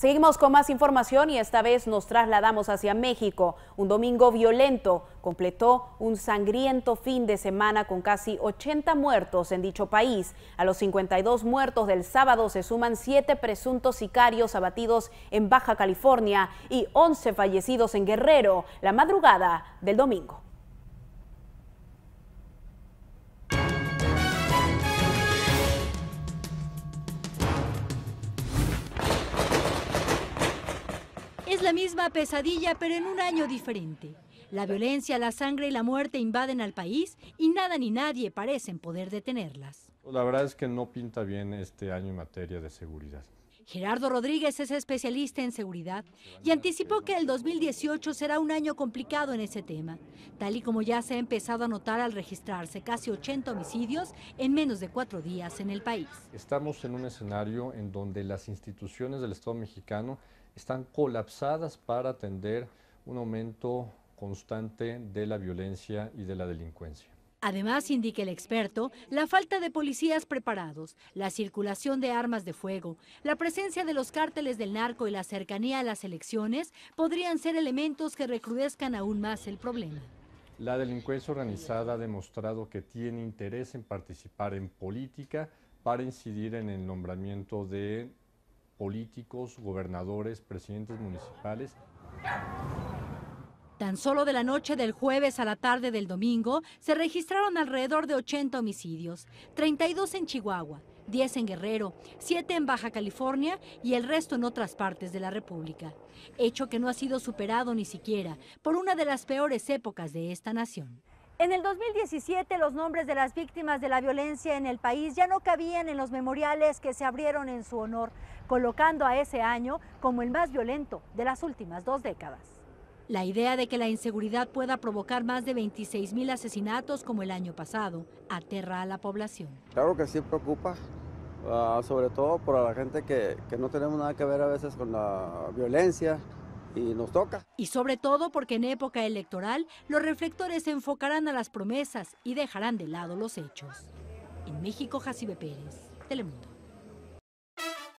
Seguimos con más información y esta vez nos trasladamos hacia México. Un domingo violento completó un sangriento fin de semana con casi 80 muertos en dicho país. A los 52 muertos del sábado se suman 7 presuntos sicarios abatidos en Baja California y 11 fallecidos en Guerrero la madrugada del domingo. Es la misma pesadilla, pero en un año diferente. La violencia, la sangre y la muerte invaden al país y nada ni nadie parecen poder detenerlas. La verdad es que no pinta bien este año en materia de seguridad. Gerardo Rodríguez es especialista en seguridad y anticipó que el 2018 será un año complicado en ese tema, tal y como ya se ha empezado a notar al registrarse casi 80 homicidios en menos de cuatro días en el país. Estamos en un escenario en donde las instituciones del Estado mexicano están colapsadas para atender un aumento constante de la violencia y de la delincuencia. Además, indica el experto, la falta de policías preparados, la circulación de armas de fuego, la presencia de los cárteles del narco y la cercanía a las elecciones podrían ser elementos que recrudezcan aún más el problema. La delincuencia organizada ha demostrado que tiene interés en participar en política para incidir en el nombramiento de políticos, gobernadores, presidentes municipales. Tan solo de la noche del jueves a la tarde del domingo se registraron alrededor de 80 homicidios, 32 en Chihuahua, 10 en Guerrero, 7 en Baja California y el resto en otras partes de la República, hecho que no ha sido superado ni siquiera por una de las peores épocas de esta nación. En el 2017 los nombres de las víctimas de la violencia en el país ya no cabían en los memoriales que se abrieron en su honor, colocando a ese año como el más violento de las últimas dos décadas. La idea de que la inseguridad pueda provocar más de 26 mil asesinatos como el año pasado aterra a la población. Claro que sí preocupa, ah, sobre todo para la gente que, que no tenemos nada que ver a veces con la violencia y nos toca. Y sobre todo porque en época electoral los reflectores se enfocarán a las promesas y dejarán de lado los hechos. En México, Jacibe Pérez, Telemundo.